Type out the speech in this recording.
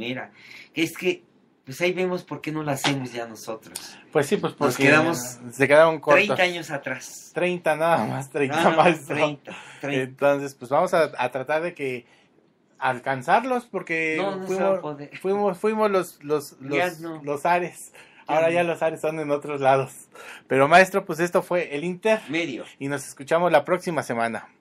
Mira, Es que, pues ahí vemos por qué no lo hacemos ya nosotros. Pues sí, pues porque Nos quedamos se quedaron cortos. 30 años atrás. 30 nada más, 30 más. Entonces, pues vamos a, tratar de que alcanzarlos porque fuimos, fuimos, los, los, los, los Ares. Ahora ya los Ares son en otros lados. Pero maestro, pues esto fue el Inter. Medio. Y nos escuchamos la próxima semana.